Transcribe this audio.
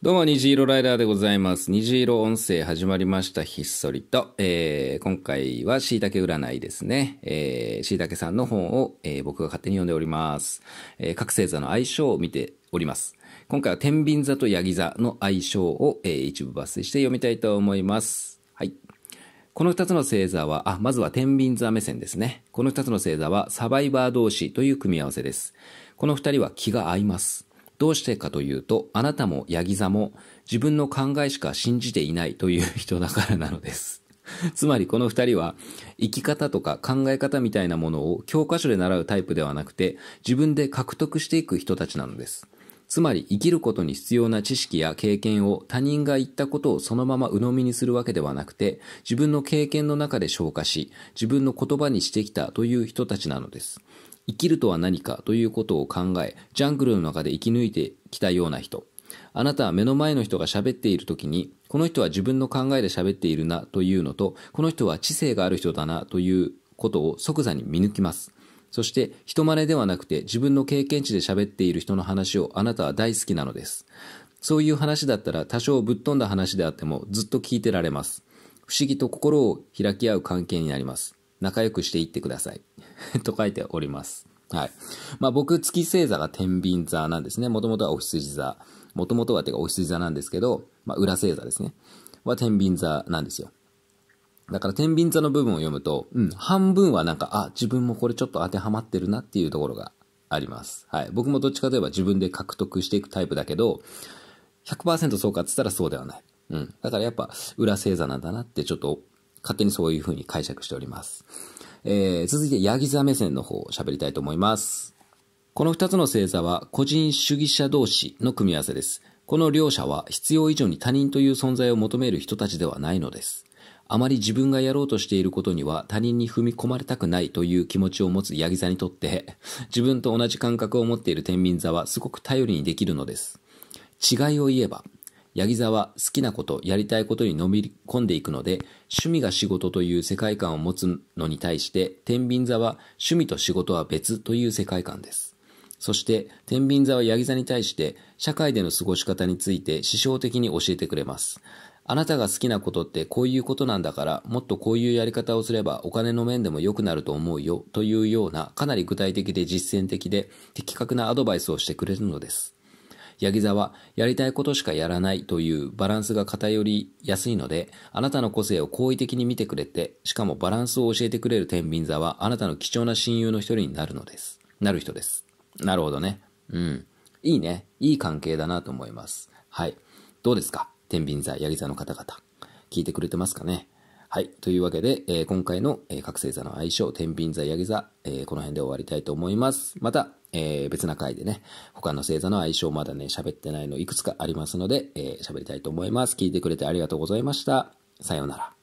どうも、虹色ライダーでございます。虹色音声始まりました、ひっそりと。えー、今回は椎茸占いですね。えー、椎茸さんの本を、えー、僕が勝手に読んでおります。えー、座の相性を見ております。今回は天秤座とヤギ座の相性を、えー、一部抜粋して読みたいと思います。はい。この二つの星座は、あ、まずは天秤座目線ですね。この二つの星座はサバイバー同士という組み合わせです。この二人は気が合います。どうしてかというと、あなたもヤギ座も自分の考えしか信じていないという人だからなのです。つまりこの二人は生き方とか考え方みたいなものを教科書で習うタイプではなくて自分で獲得していく人たちなのです。つまり生きることに必要な知識や経験を他人が言ったことをそのまま鵜呑みにするわけではなくて自分の経験の中で消化し自分の言葉にしてきたという人たちなのです。生きるとは何かということを考え、ジャングルの中で生き抜いてきたような人。あなたは目の前の人が喋っている時に、この人は自分の考えで喋っているなというのと、この人は知性がある人だなということを即座に見抜きます。そして、人真似ではなくて自分の経験値で喋っている人の話をあなたは大好きなのです。そういう話だったら多少ぶっ飛んだ話であってもずっと聞いてられます。不思議と心を開き合う関係になります。仲良くしていってください と書いております。はい。まあ僕、月星座が天秤座なんですね。もともとはお羊座。もともとはてかお羊座なんですけど、まあ裏星座ですね。は天秤座なんですよ。だから天秤座の部分を読むと、うん、半分はなんか、あ、自分もこれちょっと当てはまってるなっていうところがあります。はい。僕もどっちかといえば自分で獲得していくタイプだけど、100%そうかっつったらそうではない。うん。だからやっぱ裏星座なんだなってちょっと勝手にそういうふうに解釈しております。えー、続いて、ヤギ座目線の方を喋りたいと思います。この2つの星座は個人主義者同士の組み合わせです。この両者は必要以上に他人という存在を求める人たちではないのです。あまり自分がやろうとしていることには他人に踏み込まれたくないという気持ちを持つヤギ座にとって、自分と同じ感覚を持っている天秤座はすごく頼りにできるのです。違いを言えば、ヤギ座は好きなこと、やりたいことにのみ込んでいくので、趣味が仕事という世界観を持つのに対して、天秤座は趣味と仕事は別という世界観です。そして、天秤座はヤギ座に対して、社会での過ごし方について師匠的に教えてくれます。あなたが好きなことってこういうことなんだから、もっとこういうやり方をすればお金の面でも良くなると思うよというようなかなり具体的で実践的で的確なアドバイスをしてくれるのです。ヤギ座は、やりたいことしかやらないというバランスが偏りやすいので、あなたの個性を好意的に見てくれて、しかもバランスを教えてくれる天秤座は、あなたの貴重な親友の一人になるのです。なる人です。なるほどね。うん。いいね。いい関係だなと思います。はい。どうですか天秤座、ヤギ座の方々。聞いてくれてますかねはい。というわけで、えー、今回の、えー、覚醒座の相性、天秤座、ヤギ座、えー、この辺で終わりたいと思います。また、えー、別な回でね、他の星座の相性まだね、喋ってないのいくつかありますので、えー、喋りたいと思います。聞いてくれてありがとうございました。さようなら。